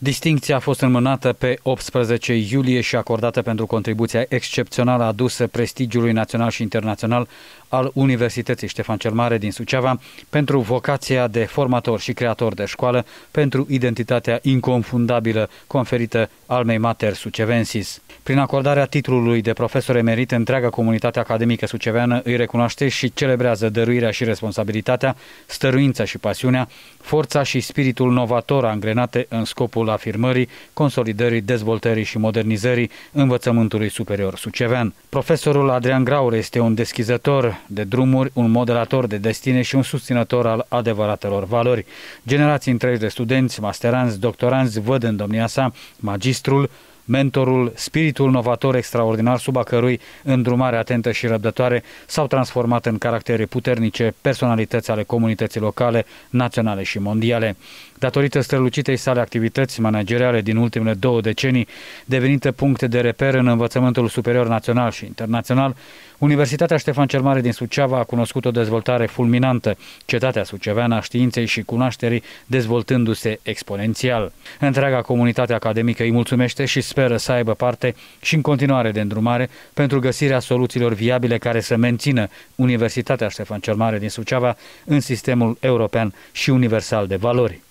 Distincția a fost înmânată pe 18 iulie și acordată pentru contribuția excepțională adusă prestigiului național și internațional al Universității Ștefan cel Mare din Suceava pentru vocația de formator și creator de școală pentru identitatea inconfundabilă conferită almei mater sucevensis. Prin acordarea titlului de profesor emerit, întreaga comunitate academică suceveană îi recunoaște și celebrează dăruirea și responsabilitatea, stăruința și pasiunea, forța și spiritul novator angrenate în scopul rolul afirmării, consolidării, dezvoltării și modernizării învățământului superior sucevean. Profesorul Adrian Graur este un deschizător de drumuri, un modelator de destine și un susținător al adevăratelor valori. Generații întregi de studenți, masteranți, doctoranți văd în domnia sa magistrul, mentorul, spiritul novator extraordinar sub a cărui îndrumare atentă și răbdătoare s-au transformat în caractere puternice personalități ale comunității locale, naționale și mondiale. Datorită strălucitei sale activități manageriale din ultimele două decenii, devenită puncte de reper în învățământul superior național și internațional, Universitatea Ștefan cel Mare din Suceava a cunoscut o dezvoltare fulminantă, cetatea suceveană a științei și cunoașterii dezvoltându-se exponențial. Întreaga comunitate academică îi mulțumește și speră să aibă parte și în continuare de îndrumare pentru găsirea soluțiilor viabile care să mențină Universitatea Ștefan cel Mare din Suceava în sistemul european și universal de valori.